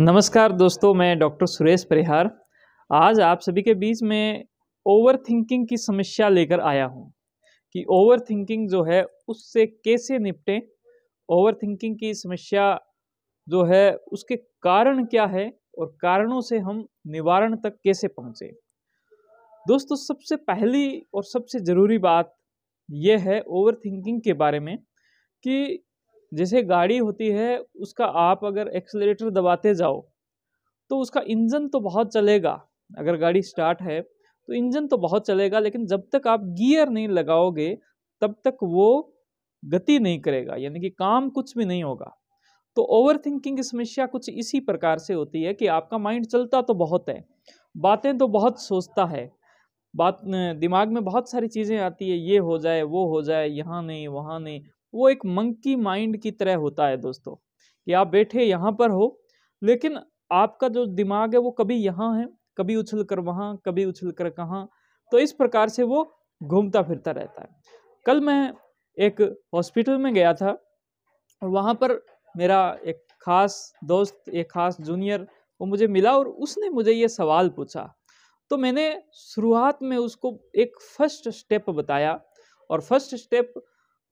नमस्कार दोस्तों मैं डॉक्टर सुरेश परिहार आज आप सभी के बीच में ओवर थिंकिंग की समस्या लेकर आया हूँ कि ओवर थिंकिंग जो है उससे कैसे निपटें ओवर थिंकिंग की समस्या जो है उसके कारण क्या है और कारणों से हम निवारण तक कैसे पहुँचें दोस्तों सबसे पहली और सबसे ज़रूरी बात यह है ओवर थिंकिंग के बारे में कि जैसे गाड़ी होती है उसका आप अगर एक्सलेटर दबाते जाओ तो उसका इंजन तो बहुत चलेगा अगर गाड़ी स्टार्ट है तो इंजन तो बहुत चलेगा लेकिन जब तक आप गियर नहीं लगाओगे तब तक वो गति नहीं करेगा यानी कि काम कुछ भी नहीं होगा तो ओवर थिंकिंग की समस्या कुछ इसी प्रकार से होती है कि आपका माइंड चलता तो बहुत है बातें तो बहुत सोचता है बात दिमाग में बहुत सारी चीज़ें आती है ये हो जाए वो हो जाए यहाँ नहीं वहाँ नहीं वो एक मंकी माइंड की तरह होता है दोस्तों कि आप बैठे यहाँ पर हो लेकिन आपका जो दिमाग है वो कभी यहाँ है कभी उछल कर वहाँ कभी उछल कर कहाँ तो इस प्रकार से वो घूमता फिरता रहता है कल मैं एक हॉस्पिटल में गया था और वहाँ पर मेरा एक ख़ास दोस्त एक ख़ास जूनियर वो मुझे मिला और उसने मुझे ये सवाल पूछा तो मैंने शुरुआत में उसको एक फर्स्ट स्टेप बताया और फर्स्ट स्टेप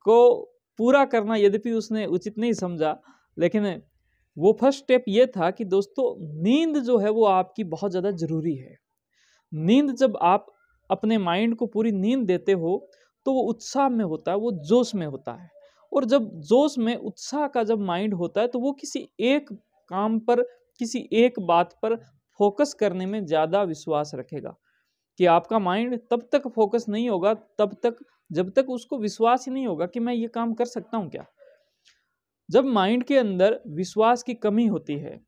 को पूरा करना यद्यपि उसने उचित नहीं समझा लेकिन वो फर्स्ट स्टेप ये था कि दोस्तों नींद जो है वो आपकी बहुत ज़्यादा ज़रूरी है नींद जब आप अपने माइंड को पूरी नींद देते हो तो वो उत्साह में होता है वो जोश में होता है और जब जोश में उत्साह का जब माइंड होता है तो वो किसी एक काम पर किसी एक बात पर फोकस करने में ज़्यादा विश्वास रखेगा कि आपका माइंड तब तक फोकस नहीं होगा तब तक जब तक उसको विश्वास ही नहीं होगा कि मैं ये काम कर सकता हूँ क्या जब माइंड के अंदर विश्वास की कमी होती है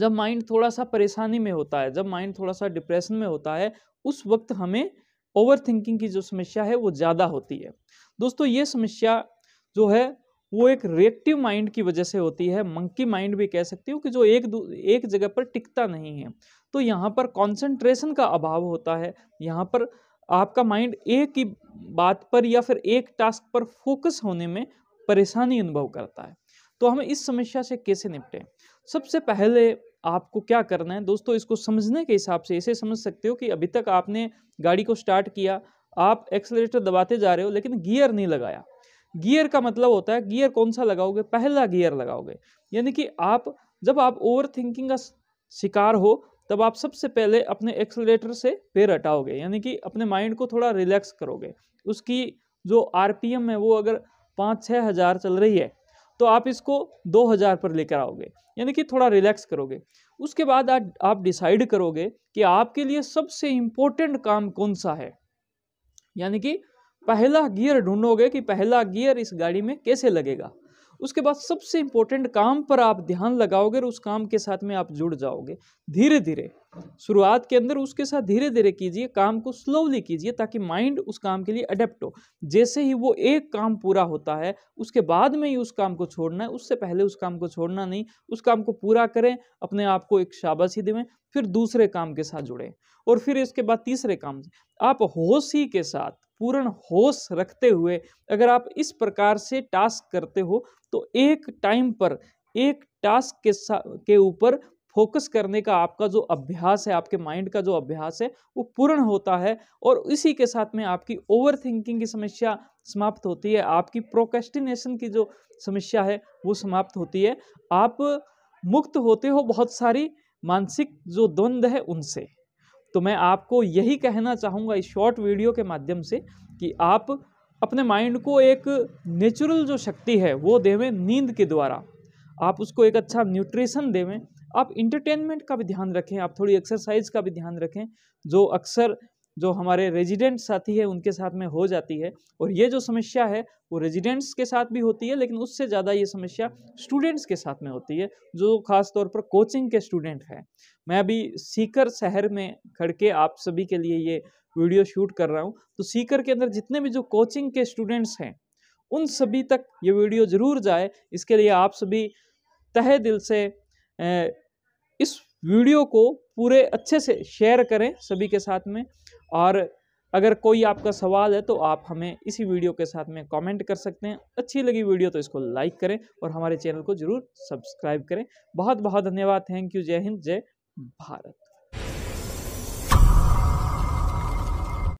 जब माइंड थोड़ा सा परेशानी में होता है जब माइंड थोड़ा सा डिप्रेशन में होता है उस वक्त हमें ओवर थिंकिंग की जो समस्या है वो ज़्यादा होती है दोस्तों ये समस्या जो है वो एक रिएक्टिव माइंड की वजह से होती है मंकी माइंड भी कह सकती हूँ कि जो एक एक जगह पर टिकता नहीं है तो यहाँ पर कॉन्सेंट्रेशन का अभाव होता है यहाँ पर आपका माइंड एक ही बात पर या फिर एक टास्क पर फोकस होने में परेशानी अनुभव करता है तो हम इस समस्या से कैसे निपटें सबसे पहले आपको क्या करना है दोस्तों इसको समझने के हिसाब से इसे समझ सकते हो कि अभी तक आपने गाड़ी को स्टार्ट किया आप एक्सलेटर दबाते जा रहे हो लेकिन गियर नहीं लगाया गियर का मतलब होता है गियर कौन सा लगाओगे पहला गियर लगाओगे यानी कि आप जब आप ओवर थिंकिंग का शिकार हो तब आप सबसे पहले अपने एक्सलेटर से पैर हटाओगे यानी कि अपने माइंड को थोड़ा रिलैक्स करोगे उसकी जो आरपीएम है वो अगर पाँच छः हज़ार चल रही है तो आप इसको दो हज़ार पर लेकर आओगे यानी कि थोड़ा रिलैक्स करोगे उसके बाद आ, आप डिसाइड करोगे कि आपके लिए सबसे इम्पोर्टेंट काम कौन सा है यानी कि पहला गियर ढूंढोगे कि पहला गियर इस गाड़ी में कैसे लगेगा उसके बाद सबसे इम्पोर्टेंट काम पर आप ध्यान लगाओगे और उस काम के साथ में आप जुड़ जाओगे धीरे धीरे शुरुआत के अंदर उसके साथ धीरे धीरे कीजिए काम को स्लोली कीजिए ताकि माइंड उस काम के लिए अडेप्ट हो जैसे ही वो एक काम पूरा होता है उसके बाद में ही उस काम को छोड़ना है उससे पहले उस काम को छोड़ना नहीं उस काम को पूरा करें अपने आप को एक शाबाशी देवें फिर दूसरे काम के साथ जुड़ें और फिर इसके बाद तीसरे काम आप होश ही के साथ पूर्ण होश रखते हुए अगर आप इस प्रकार से टास्क करते हो तो एक टाइम पर एक टास्क के के ऊपर फोकस करने का आपका जो अभ्यास है आपके माइंड का जो अभ्यास है वो पूर्ण होता है और इसी के साथ में आपकी ओवर थिंकिंग की समस्या समाप्त होती है आपकी प्रोकेस्टिनेशन की जो समस्या है वो समाप्त होती है आप मुक्त होते हो बहुत सारी मानसिक जो द्वंद्व है उनसे तो मैं आपको यही कहना चाहूँगा इस शॉर्ट वीडियो के माध्यम से कि आप अपने माइंड को एक नेचुरल जो शक्ति है वो देवें नींद के द्वारा आप उसको एक अच्छा न्यूट्रिशन देवें आप इंटरटेनमेंट का भी ध्यान रखें आप थोड़ी एक्सरसाइज का भी ध्यान रखें जो अक्सर जो हमारे रेजिडेंट साथी है उनके साथ में हो जाती है और ये जो समस्या है वो रेजिडेंट्स के साथ भी होती है लेकिन उससे ज़्यादा ये समस्या स्टूडेंट्स के साथ में होती है जो ख़ास तौर पर कोचिंग के स्टूडेंट हैं मैं अभी सीकर शहर में खड़ के आप सभी के लिए ये वीडियो शूट कर रहा हूँ तो सीकर के अंदर जितने भी जो कोचिंग के स्टूडेंट्स हैं उन सभी तक ये वीडियो ज़रूर जाए इसके लिए आप सभी तहे दिल से इस वीडियो को पूरे अच्छे से शेयर करें सभी के साथ में और अगर कोई आपका सवाल है तो आप हमें इसी वीडियो के साथ में कमेंट कर सकते हैं अच्छी लगी वीडियो तो इसको लाइक करें और हमारे चैनल को ज़रूर सब्सक्राइब करें बहुत बहुत धन्यवाद थैंक यू जय हिंद जय भारत